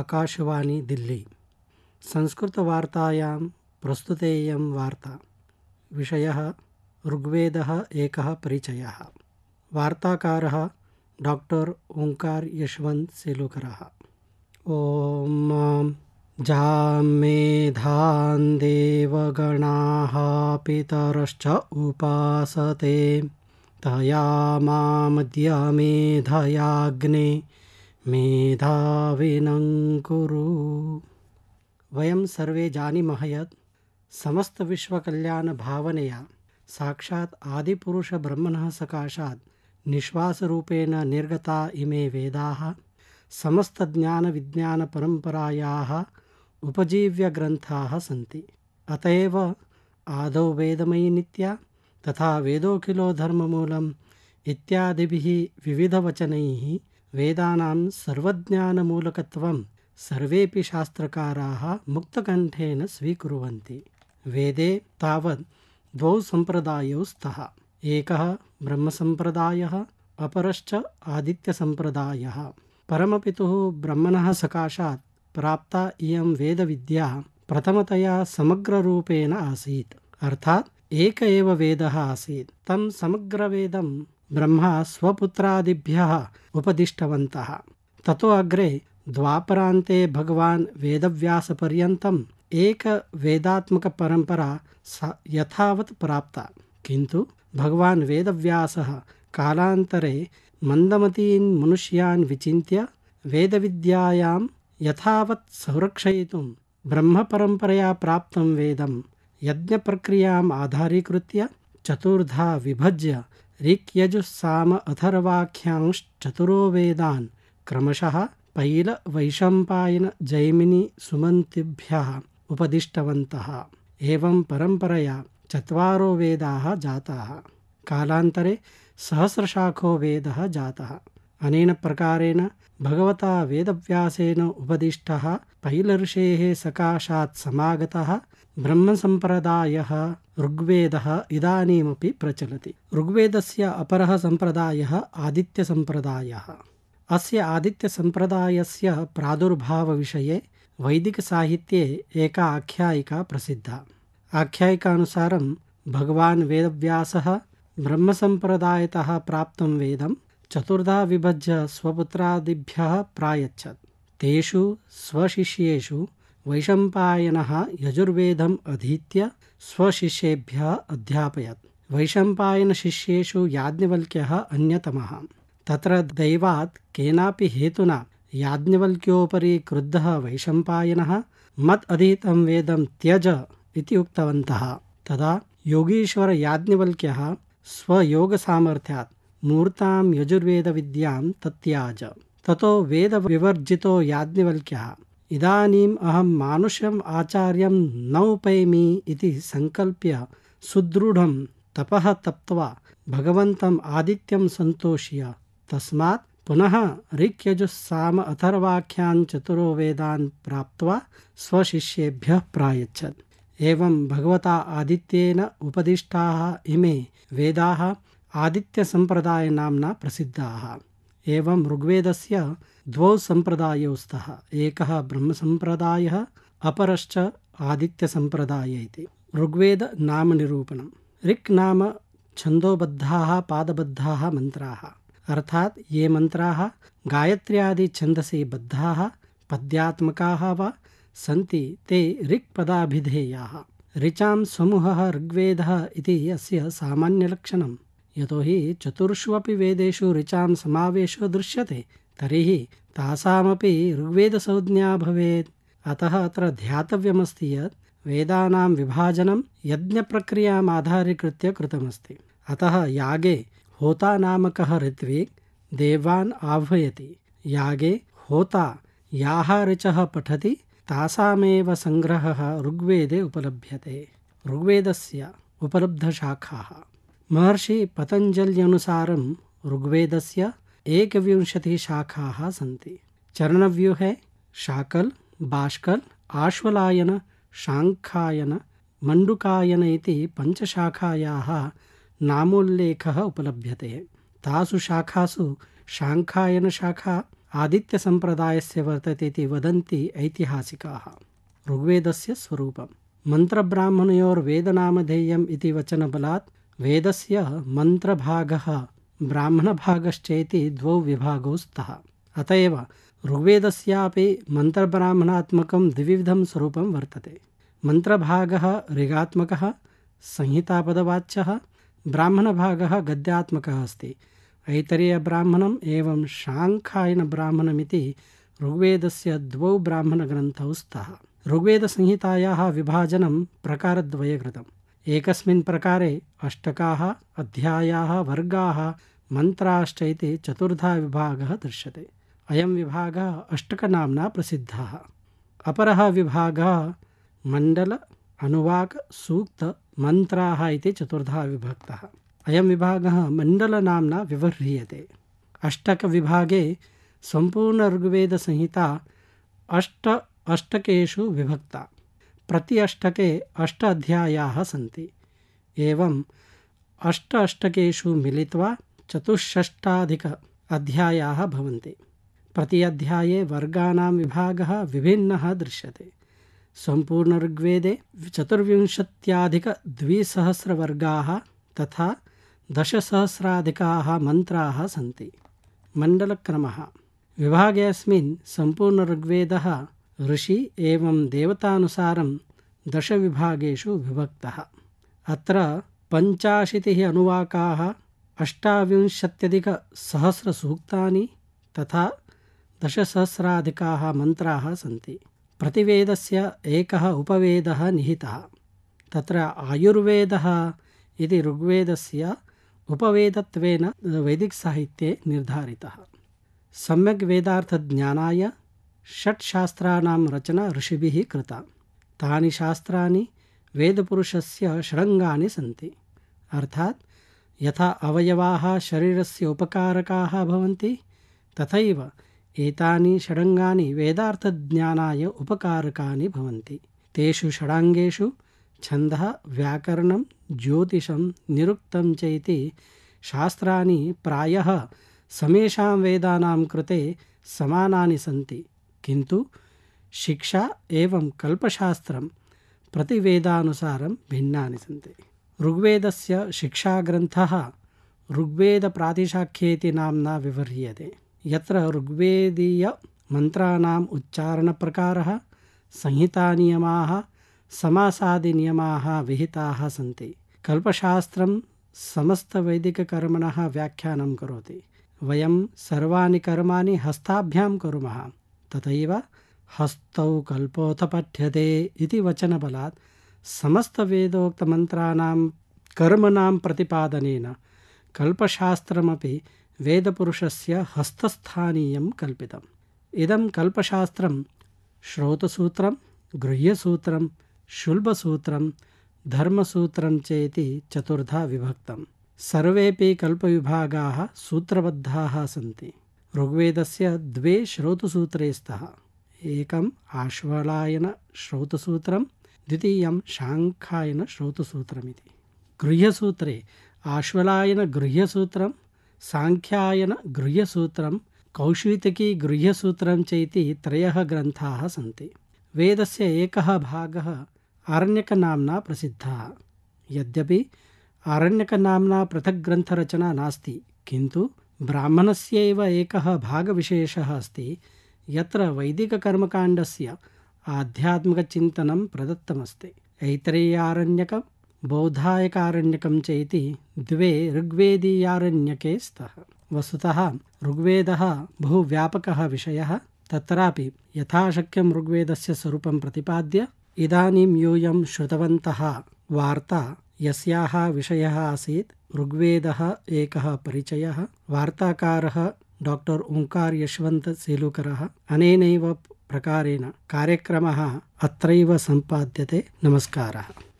आकाशवाणी दिल्ली संस्कृतवार्तायां प्रस्तुतेयं वार्ता विषयः ऋग्वेदः एकः परिचयः वार्ताकारः डाक्टर् ओङ्कार यशवन्त् सेलुकरः ॐ जां मेधान् देवगणाः पितरश्च उपासते तया मामद्य मेधयाग्ने मेधाविनं कुरु वयं सर्वे जानीमः यत् समस्तविश्वकल्याणभावनया साक्षात् आदिपुरुषब्रह्मणः सकाशात् निःश्वासरूपेण निर्गता इमे वेदाः समस्तज्ञानविज्ञानपरम्परायाः उपजीव्यग्रन्थाः सन्ति अत एव आदौ वेदमयी नित्या तथा वेदोऽखिलो धर्ममूलम् इत्यादिभिः विविधवचनैः वेदानां सर्वज्ञानमूलकत्वं सर्वेऽपि शास्त्रकाराः मुक्तकण्ठेन स्वीकुर्वन्ति वेदे तावत् द्वौ सम्प्रदायौ स्तः एकः ब्रह्मसम्प्रदायः अपरश्च आदित्यसम्प्रदायः परमपितुः ब्रह्मणः सकाशात् प्राप्ता इयं वेदविद्या प्रथमतया समग्ररूपेण आसीत् अर्थात् एक एव वेदः आसीत् तं समग्रवेदं ब्रह्मा स्वपुत्रादिभ्यः उपदिष्टवन्तः ततो अग्रे द्वापरान्ते भगवान् वेदव्यासपर्यन्तम् एकवेदात्मकपरम्परा स यथावत् प्राप्ता किन्तु भगवान् वेदव्यासः कालान्तरे मन्दमतीन् मनुष्यान् विचिन्त्य वेदविद्यायां यथावत् संरक्षयितुं ब्रह्मपरम्परया प्राप्तं वेदं यज्ञप्रक्रियाम् आधारीकृत्य चतुर्धा विभज्य रिक्यजुःसाम चतुरो वेदान् क्रमशः जैमिनी सुमन्तिभ्यः उपदिष्टवन्तः एवं परम्परया चत्वारो वेदाः जाताः कालान्तरे सहस्रशाखो वेदः जातः अनेन प्रकारेण भगवता वेदव्यासेन उपदिष्टः तैलऋषेः सकाशात् समागतः ब्रह्मसम्प्रदायः ऋग्वेदः इदानीमपि प्रचलति ऋग्वेदस्य अपरः सम्प्रदायः आदित्यसम्प्रदायः अस्य आदित्यसम्प्रदायस्य प्रादुर्भावविषये वैदिकसाहित्ये एका आख्यायिका प्रसिद्धा आख्यायिकानुसारं भगवान् वेदव्यासः ब्रह्मसम्प्रदायतः प्राप्तं वेदं चतुर्धा विभज्य स्वपुत्रादिभ्यः प्रायच्छत् तेषु स्वशिष्येषु वैशम्पायनः यजुर्वेदम् अधीत्य स्वशिष्येभ्यः अध्यापयत् वैशम्पायनशिष्येषु याज्ञवल्क्यः अन्यतमः त्र दैवा केनापि हेतुना याज्ञवल्क्योपरि क्रुद्धः वैशम्पायनः मत् अधीतं वेदं त्यज इति उक्तवन्तः तदा योगीश्वरयाज्ञवल्क्यः स्वयोगसामर्थ्यात् मूर्तां यजुर्वेदविद्यां तत्याज ततो वेदविवर्जितो याज्ञवल्क्यः इदानीम् अहं मानुष्यम् आचार्यं न उपैमि इति सङ्कल्प्य सुदृढं तपः तप्त्वा भगवन्तम् आदित्यं सन्तोष्य तस्मात् पुनः ऋक्यजुस्साम अथर्वाख्यान् चतुरो वेदान् प्राप्त्वा स्वशिष्येभ्यः प्रायच्छत् एवं भगवता आदित्येन उपदिष्टाः इमे वेदाः आदित्यसम्प्रदायनाम्ना प्रसिद्धाः एवं ऋग्वेदस्य द्वौ सम्प्रदायौ स्तः एकः ब्रह्मसम्प्रदायः अपरश्च आदित्यसम्प्रदाय इति ऋग्वेदनामनिरूपणं ऋक् नाम छन्दोबद्धाः पादबद्धाः मन्त्राः अर्थात् ये मन्त्राः गायत्र्यादिछन्दसि बद्धाः पद्यात्मकाः वा सन्ति ते ऋक्पदाभिधेयाः ऋचां समूहः ऋग्वेदः इति अस्य सामान्यलक्षणं यतोहि चतुर्ष्वपि वेदेषु ऋचां समावेशो दृश्यते तर्हि तासामपि ऋग्वेदसंज्ञा भवेत् अतः अत्र ध्यातव्यमस्ति यत् वेदानां विभाजनं यज्ञप्रक्रियाम् आधारीकृत्य कृतमस्ति अतः यागे होता नामकः ऋत्विक् देवान् आह्वयति यागे होता याः ऋचः पठति तासामेव सङ्ग्रहः ऋग्वेदे उपलभ्यते ऋग्वेदस्य उपलब्धशाखाः महर्षि पतञ्जल्यनुसारं ऋग्वेदस्य एकविंशतिशाखाः सन्ति चरणव्यूहे शाकल् बाष्कल् आश्वलायन शाङ्खायन मण्डुकायन इति पञ्चशाखायाः नामोल्लेखः उपलभ्यते तासु शाखासु शाङ्खायनशाखा आदित्यसम्प्रदायस्य वर्तते इति वदन्ति ऐतिहासिकाः ऋग्वेदस्य स्वरूपं मन्त्रब्राह्मणयोर्वेदनामधेयम् इति वचनबलात् वेदस्य मन्त्रभागः ब्राह्मणभागश्चेति द्वौ विभागौ स्तः अत एव ऋग्वेदस्यापि मन्त्रब्राह्मणात्मकं द्विविधं स्वरूपं वर्तते मन्त्रभागः ऋगात्मकः संहितापदवाच्यः ब्राह्मणभागः गद्यात्मकः अस्ति ऐतरीयब्राह्मणम् एवं शाङ्खायनब्राह्मणमिति ऋग्वेदस्य द्वौ ब्राह्मणग्रन्थौ स्तः ऋग्वेदसंहितायाः विभाजनं प्रकारद्वये एकस्मिन् प्रकारे अष्टकाः अध्यायाः वर्गाः मन्त्राश्च इति चतुर्धा विभागः दृश्यते अयं विभागः अष्टकनाम्ना प्रसिद्धः अपरः विभागः मण्डल अनुवाक सूक्त मन्त्राः इति चतुर्धा विभक्तः अयं विभागः मण्डलनाम्ना विवह्रियते अष्टकविभागे सम्पूर्णऋग्वेदसंहिता अष्ट अष्टकेषु विभक्ता प्रति अष्टके अष्ट अध्यायाः सन्ति एवम् अष्ट अष्टकेषु मिलित्वा चतुष्षष्टाधिक अध्यायाः भवन्ति प्रति अध्याये वर्गाणां विभागः विभिन्नः दृश्यते सम्पूर्णऋग्वेदे चतुर्विंशत्यधिकद्विसहस्रवर्गाः तथा दशसहस्राधिकाः मन्त्राः सन्ति मण्डलक्रमः विभागेऽस्मिन् सम्पूर्णऋग्वेदः ऋषि एवं देवतानुसारं दशविभागेषु विभक्तः अत्र पञ्चाशीतिः अनुवाकाः अष्टाविंशत्यधिकसहस्रसूक्तानि तथा दशसहस्राधिकाः मन्त्राः सन्ति प्रतिवेदस्य एकः उपवेदः निहितः तत्र आयुर्वेदः इति ऋग्वेदस्य उपवेदत्वेन वैदिकसाहित्ये निर्धारितः सम्यक् वेदार्थज्ञानाय षट्शास्त्राणां रचना ऋषिभिः कृता तानि शास्त्राणि वेदपुरुषस्य षडङ्गानि सन्ति अर्थात् यथा अवयवाः शरीरस्य उपकारकाः भवन्ति तथैव एतानि षडङ्गानि वेदार्थज्ञानाय उपकारकानि भवन्ति तेषु षडाङ्गेषु छन्दः व्याकरणं ज्योतिषं निरुक्तं च इति शास्त्राणि प्रायः समेषां वेदानां कृते समानानि सन्ति किन्तु शिक्षा एवं कल्पशास्त्रं प्रतिवेदानुसारं भिन्नानि सन्ति ऋग्वेदस्य शिक्षाग्रन्थः ऋग्वेदप्रातिशाख्येति नाम्ना विव्रियते यत्र ऋग्वेदीयमन्त्राणाम् उच्चारणप्रकारः संहितानियमाः समासादिनियमाः विहिताः सन्ति कल्पशास्त्रं समस्तवैदिककर्मणः व्याख्यानं करोति वयं सर्वाणि कर्माणि हस्ताभ्यां कुर्मः तथैव हस्तौ कल्पोऽथ पठ्यते इति वचनबलात् समस्तवेदोक्तमन्त्राणां कर्मणां प्रतिपादनेन कल्पशास्त्रमपि वेदपुरुषस्य हस्तस्थानीयं कल्पितम् इदं कल्पशास्त्रं श्रोतसूत्रं गृह्यसूत्रं शुल्बसूत्रं धर्मसूत्रं चेति चतुर्धा विभक्तं सर्वेपि कल्पविभागाः सूत्रबद्धाः सन्ति ऋग्वेदस्य द्वे श्रोतसूत्रे स्तः एकम् आश्वलायनश्रौतसूत्रं द्वितीयं शाङ्खायनश्रौतसूत्रमिति गृह्यसूत्रे आश्वलायनगृह्यसूत्रं साङ्ख्यायनगृह्यसूत्रं कौशितकीगृह्यसूत्रं च इति त्रयः ग्रन्थाः सन्ति वेदस्य एकः भागः आरण्यकनाम्ना प्रसिद्धः यद्यपि आरण्यकनाम्ना पृथग्ग्रन्थरचना नास्ति किन्तु ब्राह्मणस्य एव एकः भागविशेषः अस्ति यत्र वैदिककर्मकाण्डस्य आध्यात्मिकचिन्तनं प्रदत्तमस्ति ऐतरेयारण्यकं बौद्धायकारण्यकं च इति द्वे ऋग्वेदीयारण्यके स्तः वस्तुतः ऋग्वेदः बहुव्यापकः विषयः तत्रापि यथाशक्यं ऋग्वेदस्य स्वरूपं प्रतिपाद्य इदानीं यूयं श्रुतवन्तः वार्ता यस्याः विषयः आसीत् ऋग्वेदः एकः परिचयः वार्ताकारः डाक्टर् ओङ्कार यशवन्तसेलुकरः अनेनैव प्रकारेण कार्यक्रमः अत्रैव सम्पाद्यते नमस्कारः